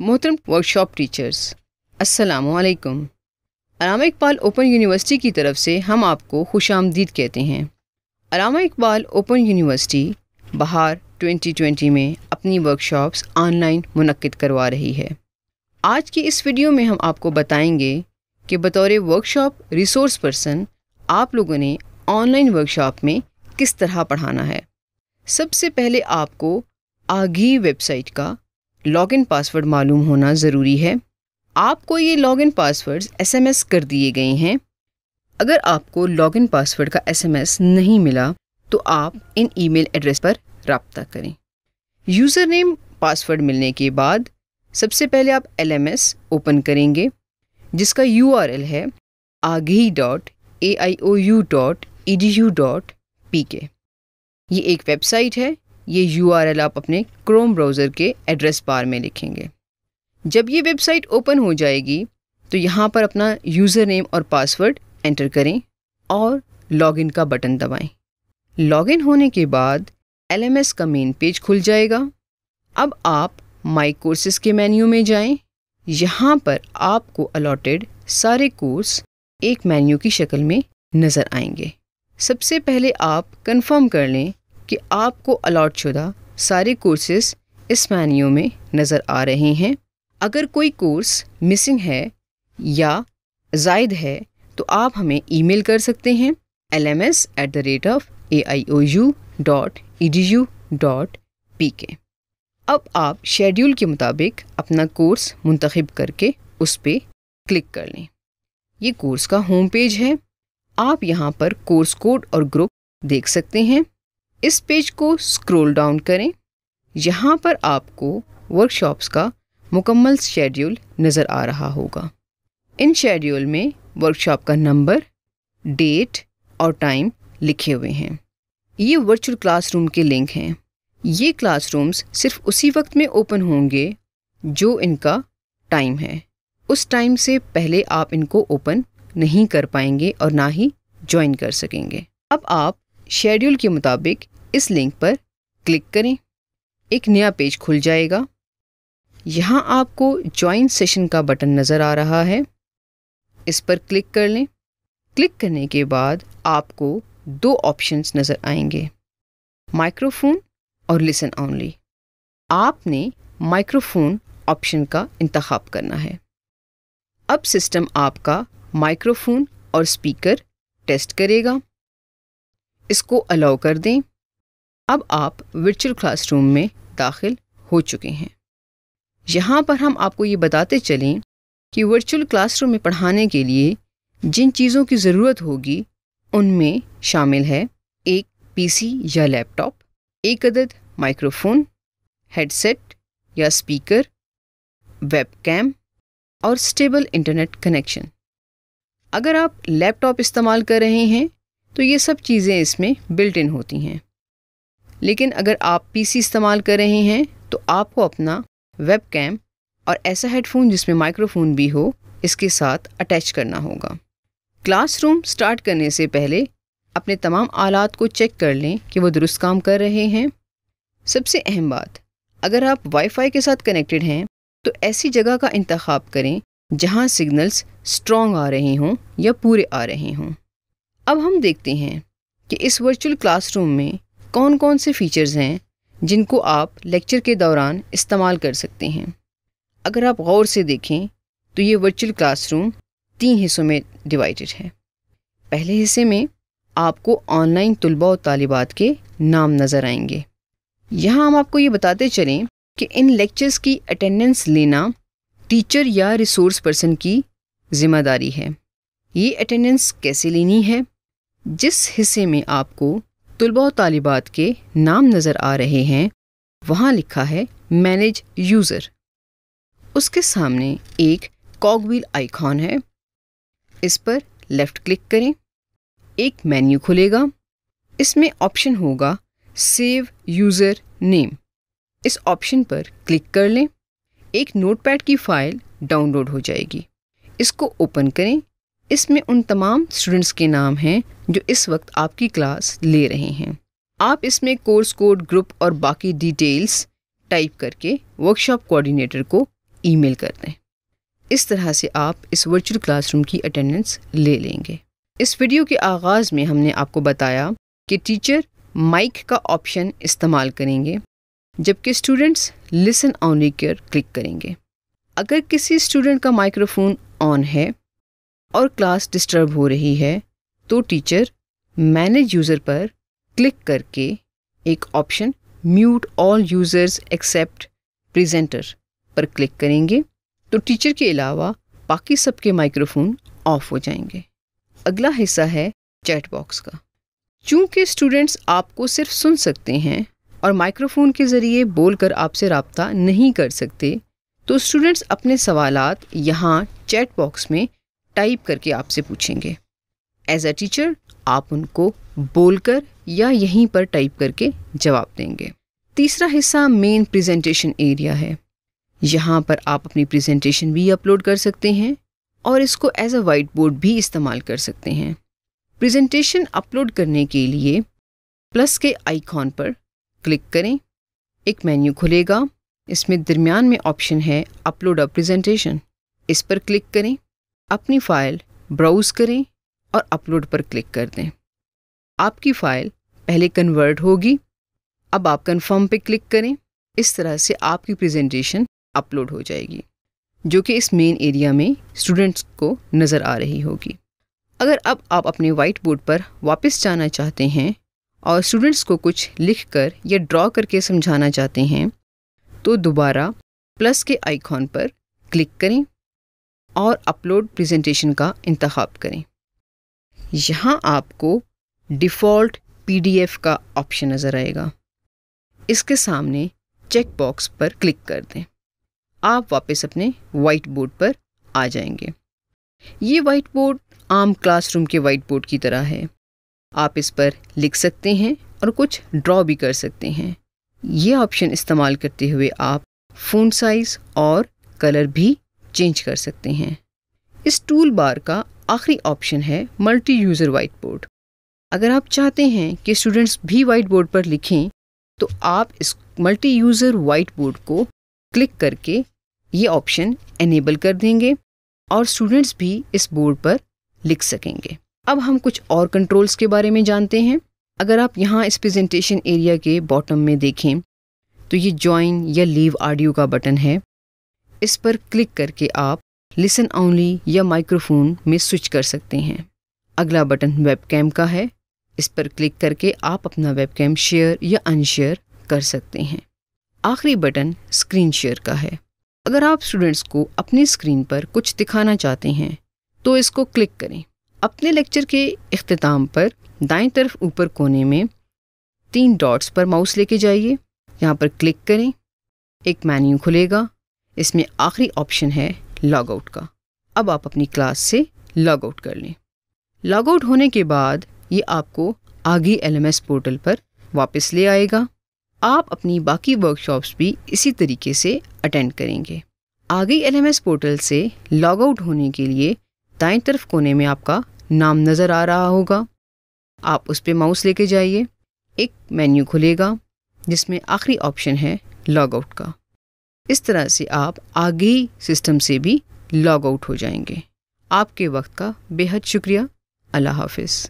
मोहतरम workshop teachers असलकम अलामा Iqbal open university की तरफ से हम आपको खुश आमदीद कहते हैं अलामा इकबाल ओपन यूनिवर्सिटी बहार 2020 में अपनी वर्कशॉप्स ऑनलाइन मनक़द करवा रही है आज की इस वीडियो में हम आपको बताएंगे कि बतौर वर्कशॉप रिसोर्स पर्सन आप लोगों ने ऑनलाइन वर्कशॉप में किस तरह पढ़ाना है सबसे पहले आपको आगी वेबसाइट का लॉग इन पासवर्ड मालूम होना ज़रूरी है आपको ये लॉग एस पासवर्ड्स एस कर दिए गए हैं अगर आपको लॉगिन पासवर्ड का एस एम एस नहीं मिला तो आप इन ई मेल एड्रेस पर रबता करें यूज़र नेम पासवर्ड मिलने के बाद सबसे पहले आप एल एम एस ओपन करेंगे जिसका यू आर एल है आगे dot A I O U dot E D U dot P K ये एक वेबसाइट है ये यू आप अपने क्रोम ब्राउज़र के एड्रेस बार में लिखेंगे जब ये वेबसाइट ओपन हो जाएगी तो यहाँ पर अपना यूज़र नेम और पासवर्ड एंटर करें और लॉगिन का बटन दबाएं। लॉगिन होने के बाद एल का मेन पेज खुल जाएगा अब आप माई कोर्सेस के मेन्यू में जाएं। यहाँ पर आपको अलॉटेड सारे कोर्स एक मेन्यू की शक्ल में नज़र आएंगे सबसे पहले आप कंफर्म कर लें कि आपको अलाट शुदा सारे कोर्सेस इस मैन्यू में नज़र आ रहे हैं अगर कोई कोर्स मिसिंग है या जायद है तो आप हमें ईमेल कर सकते हैं L M S at the rate of A I O U dot E D U dot P K अब आप शेड्यूल के मुताबिक अपना कोर्स मुंतखब करके उस पर क्लिक कर लें ये कोर्स का होम पेज है आप यहाँ पर कोर्स कोड और ग्रुप देख सकते हैं इस पेज को स्क्रॉल डाउन करें यहाँ पर आपको वर्कशॉप्स का मुकम्मल शेड्यूल नज़र आ रहा होगा इन शेड्यूल में वर्कशॉप का नंबर डेट और टाइम लिखे हुए हैं ये वर्चुअल क्लासरूम के लिंक हैं ये क्लासरूम्स सिर्फ उसी वक्त में ओपन होंगे जो इनका टाइम है उस टाइम से पहले आप इनको ओपन नहीं कर पाएंगे और ना ही ज्वाइन कर सकेंगे अब आप शेड्यूल के मुताबिक इस लिंक पर क्लिक करें एक नया पेज खुल जाएगा यहाँ आपको ज्वाइन सेशन का बटन नज़र आ रहा है इस पर क्लिक कर लें क्लिक करने के बाद आपको दो ऑप्शंस नज़र आएंगे माइक्रोफोन और लिसन ऑनली आपने माइक्रोफोन ऑप्शन का इंतखब करना है अब सिस्टम आपका माइक्रोफोन और स्पीकर टेस्ट करेगा इसको अलाउ कर दें अब आप वर्चुअल क्लासरूम में दाखिल हो चुके हैं यहाँ पर हम आपको ये बताते चलें कि वर्चुअल क्लासरूम में पढ़ाने के लिए जिन चीज़ों की ज़रूरत होगी उनमें शामिल है एक पीसी या लैपटॉप एक अदद माइक्रोफोन हेडसेट या स्पीकर वेबकैम और स्टेबल इंटरनेट कनेक्शन अगर आप लैपटॉप इस्तेमाल कर रहे हैं तो ये सब चीज़ें इसमें बिल्ट इन होती हैं लेकिन अगर आप पीसी इस्तेमाल कर रहे हैं तो आपको अपना वेब कैम और ऐसा हेडफोन जिसमें माइक्रोफोन भी हो इसके साथ अटैच करना होगा क्लासरूम स्टार्ट करने से पहले अपने तमाम आलात को चेक कर लें कि वो दुरुस्त काम कर रहे हैं सबसे अहम बात अगर आप वाईफाई के साथ कनेक्टेड हैं तो ऐसी जगह का इंतख्य करें जहां सिग्नल्स स्ट्रॉन्ग आ रहे हों या पूरे आ रहे हों अब हम देखते हैं कि इस वर्चुअल क्लासरूम में कौन कौन से फीचर्स हैं जिनको आप लेक्चर के दौरान इस्तेमाल कर सकते हैं अगर आप गौर से देखें तो ये वर्चुअल क्लासरूम तीन हिस्सों में डिवाइडेड है पहले हिस्से में आपको ऑनलाइन तलबा और तालिबात के नाम नज़र आएंगे यहाँ हम आपको ये बताते चलें कि इन लेक्चर्स की अटेंडेंस लेना टीचर या रिसोर्स पर्सन की ज़िम्मेदारी है ये अटेंडेंस कैसे लेनी है जिस हिस्से में आपको तलबा तालिबात के नाम नज़र आ रहे हैं वहाँ लिखा है मैनेज यूज़र उसके सामने एक कॉगवील आइकॉन है इस पर लेफ़्ट क्लिक करें एक मेन्यू खुलेगा इसमें ऑप्शन होगा सेव यूज़र नेम इस ऑप्शन पर क्लिक कर लें एक नोटपैड की फ़ाइल डाउनलोड हो जाएगी इसको ओपन करें इसमें उन तमाम स्टूडेंट्स के नाम हैं जो इस वक्त आपकी क्लास ले रहे हैं आप इसमें कोर्स कोड ग्रुप और बाकी डिटेल्स टाइप करके वर्कशॉप कोऑर्डिनेटर को ईमेल कर दें इस तरह से आप इस वर्चुअल क्लासरूम की अटेंडेंस ले लेंगे इस वीडियो के आगाज़ में हमने आपको बताया कि टीचर माइक का ऑप्शन इस्तेमाल करेंगे जबकि स्टूडेंट्स लिसन ऑनली क्लिक करेंगे अगर किसी स्टूडेंट का माइक्रोफोन ऑन है और क्लास डिस्टर्ब हो रही है तो टीचर मैनेज यूज़र पर क्लिक करके एक option mute all users except presenter पर क्लिक करेंगे तो टीचर के अलावा बाकी सबके माइक्रोफोन ऑफ हो जाएंगे अगला हिस्सा है चैट बॉक्स का चूँकि स्टूडेंट्स आपको सिर्फ सुन सकते हैं और माइक्रोफोन के ज़रिए बोलकर आपसे रबता नहीं कर सकते तो स्टूडेंट्स अपने सवालात यहाँ चैट बॉक्स में टाइप करके आपसे पूछेंगे एज अ टीचर आप उनको बोलकर या यहीं पर टाइप करके जवाब देंगे तीसरा हिस्सा मेन प्रेजेंटेशन एरिया है यहाँ पर आप अपनी प्रेजेंटेशन भी अपलोड कर सकते हैं और इसको एज अ वाइट बोर्ड भी इस्तेमाल कर सकते हैं प्रेजेंटेशन अपलोड करने के लिए प्लस के आइकॉन पर क्लिक करें एक मेन्यू खुलेगा इसमें दरमियान में ऑप्शन है अपलोड अ प्रेजेंटेशन इस पर क्लिक करें अपनी फ़ाइल ब्राउज़ करें और अपलोड पर क्लिक कर दें आपकी फ़ाइल पहले कन्वर्ट होगी अब आप कन्फर्म पे क्लिक करें इस तरह से आपकी प्रेजेंटेशन अपलोड हो जाएगी जो कि इस मेन एरिया में स्टूडेंट्स को नज़र आ रही होगी अगर अब आप अपने वाइट बोर्ड पर वापस जाना चाहते हैं और स्टूडेंट्स को कुछ लिख कर या ड्रॉ करके समझाना चाहते हैं तो दोबारा प्लस के आइकॉन पर क्लिक करें और अपलोड प्रेजेंटेशन का इंतखब करें यहाँ आपको डिफ़ॉल्ट पीडीएफ का ऑप्शन नज़र आएगा इसके सामने चेक बॉक्स पर क्लिक कर दें आप वापस अपने वाइट बोर्ड पर आ जाएंगे ये वाइट बोर्ड आम क्लासरूम के वाइट बोर्ड की तरह है आप इस पर लिख सकते हैं और कुछ ड्रॉ भी कर सकते हैं ये ऑप्शन इस्तेमाल करते हुए आप फ़ोन साइज़ और कलर भी चेंज कर सकते हैं इस टूल बार का आखिरी ऑप्शन है मल्टी यूज़र वाइट बोर्ड अगर आप चाहते हैं कि स्टूडेंट्स भी वाइट बोर्ड पर लिखें तो आप इस मल्टी यूज़र वाइट बोर्ड को क्लिक करके ये ऑप्शन एनेबल कर देंगे और स्टूडेंट्स भी इस बोर्ड पर लिख सकेंगे अब हम कुछ और कंट्रोल्स के बारे में जानते हैं अगर आप यहाँ इस प्रेजेंटेशन एरिया के बॉटम में देखें तो ये ज्वाइन या लीव ऑडियो का बटन है इस पर क्लिक करके आप लिसन ओनली या माइक्रोफोन में स्विच कर सकते हैं अगला बटन वेबकैम का है इस पर क्लिक करके आप अपना वेबकैम शेयर या अनशेयर कर सकते हैं आखिरी बटन स्क्रीन शेयर का है अगर आप स्टूडेंट्स को अपनी स्क्रीन पर कुछ दिखाना चाहते हैं तो इसको क्लिक करें अपने लेक्चर के अख्ताम पर दाएं तरफ ऊपर कोने में तीन डॉट्स पर माउस लेके जाइए यहाँ पर क्लिक करें एक मेन्यू खुलेगा इसमें आखिरी ऑप्शन है लॉग आउट का अब आप अपनी क्लास से लॉग आउट कर लें लॉग आउट होने के बाद ये आपको आगे एल पोर्टल पर वापस ले आएगा आप अपनी बाकी वर्कशॉप्स भी इसी तरीके से अटेंड करेंगे आगे एल पोर्टल से लॉग आउट होने के लिए दाएं तरफ कोने में आपका नाम नज़र आ रहा होगा आप उस पर माउस लेके जाइए एक मेन्यू खुलेगा जिसमें आखिरी ऑप्शन है लॉग आउट का इस तरह से आप आगे सिस्टम से भी लॉग आउट हो जाएंगे आपके वक्त का बेहद शुक्रिया अल्लाह हाफिज़